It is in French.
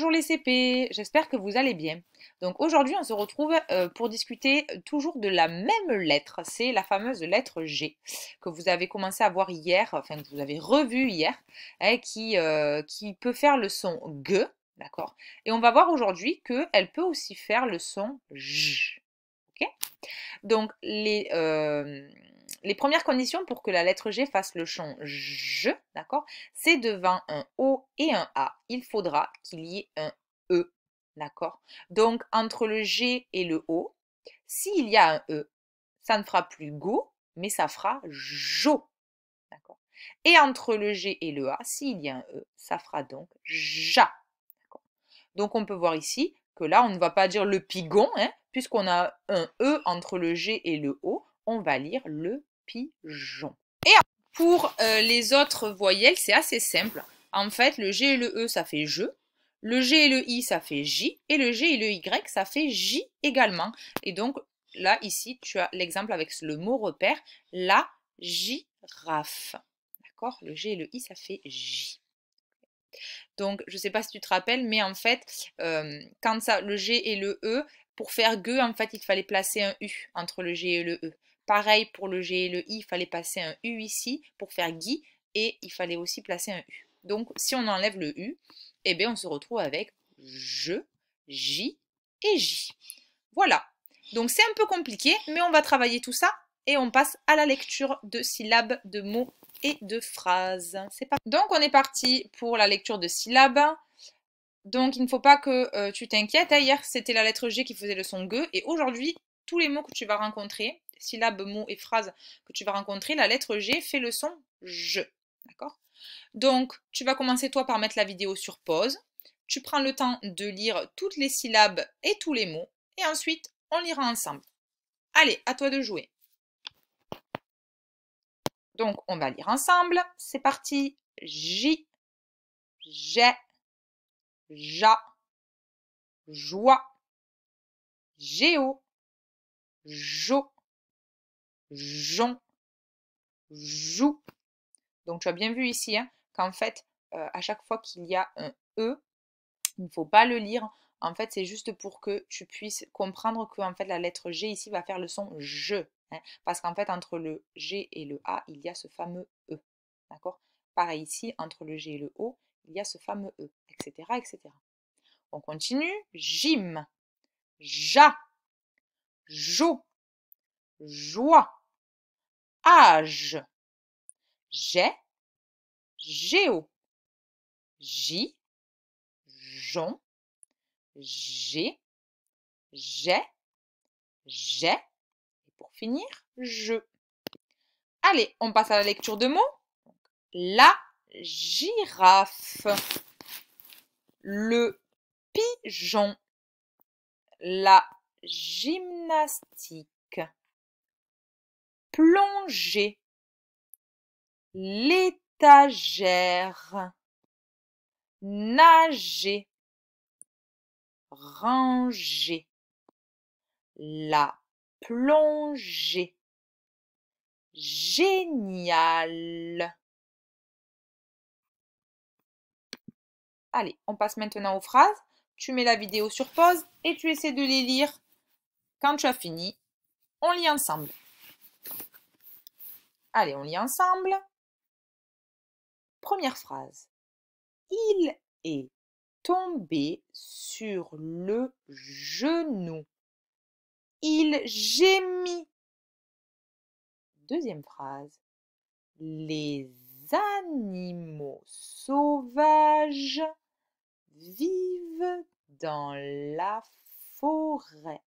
Bonjour les CP, j'espère que vous allez bien. Donc aujourd'hui on se retrouve euh, pour discuter euh, toujours de la même lettre, c'est la fameuse lettre G que vous avez commencé à voir hier, enfin que vous avez revu hier, hein, qui, euh, qui peut faire le son G, d'accord Et on va voir aujourd'hui qu'elle peut aussi faire le son J, ok Donc les les premières conditions pour que la lettre G fasse le chant je, d'accord C'est devant un O et un A. Il faudra qu'il y ait un E, d'accord Donc, entre le G et le O, s'il y a un E, ça ne fera plus go, mais ça fera jo, d'accord Et entre le G et le A, s'il y a un E, ça fera donc ja, Donc, on peut voir ici que là, on ne va pas dire le pigon, hein, puisqu'on a un E entre le G et le O, on va lire le et pour euh, les autres voyelles, c'est assez simple. En fait, le G et le E, ça fait je. Le G et le I, ça fait J. Et le G et le Y, ça fait J également. Et donc, là, ici, tu as l'exemple avec le mot repère, la girafe. D'accord Le G et le I, ça fait J. Donc, je ne sais pas si tu te rappelles, mais en fait, euh, quand ça, le G et le E, pour faire gueux, en fait, il fallait placer un U entre le G et le E. Pareil pour le G et le I, il fallait passer un U ici pour faire Guy et il fallait aussi placer un U. Donc si on enlève le U, eh bien on se retrouve avec je, J et J. Voilà. Donc c'est un peu compliqué, mais on va travailler tout ça et on passe à la lecture de syllabes, de mots et de phrases. C'est pas... Donc on est parti pour la lecture de syllabes. Donc il ne faut pas que euh, tu t'inquiètes. Hein, hier c'était la lettre G qui faisait le son G et aujourd'hui tous les mots que tu vas rencontrer syllabes, mots et phrases que tu vas rencontrer, la lettre G fait le son je. D'accord Donc, tu vas commencer toi par mettre la vidéo sur pause. Tu prends le temps de lire toutes les syllabes et tous les mots. Et ensuite, on lira ensemble. Allez, à toi de jouer. Donc, on va lire ensemble. C'est parti. J, j'ai, ja, joie, géo, jo, joue. Donc tu as bien vu ici hein, qu'en fait, à chaque fois qu'il y a un E, il ne faut pas le lire. En fait, c'est juste pour que tu puisses comprendre que fait, la lettre G ici va faire le son je. Hein, parce qu'en fait, entre le G et le A, il y a ce fameux E. D'accord Pareil ici, entre le G et le O, il y a ce fameux E, etc. etc. On continue. Jim ja, jo, joie, âge j'ai, géo, J, j'on, j'ai, j'ai, j'ai, et pour finir, je. Allez, on passe à la lecture de mots. La girafe, le pigeon, la gymnastique, plonger l'étagère nager ranger la plongée génial Allez, on passe maintenant aux phrases. Tu mets la vidéo sur pause et tu essaies de les lire. Quand tu as fini, on lit ensemble. Allez, on lit ensemble. Première phrase. Il est tombé sur le genou. Il gémit. Deuxième phrase. Les animaux sauvages vivent dans la forêt.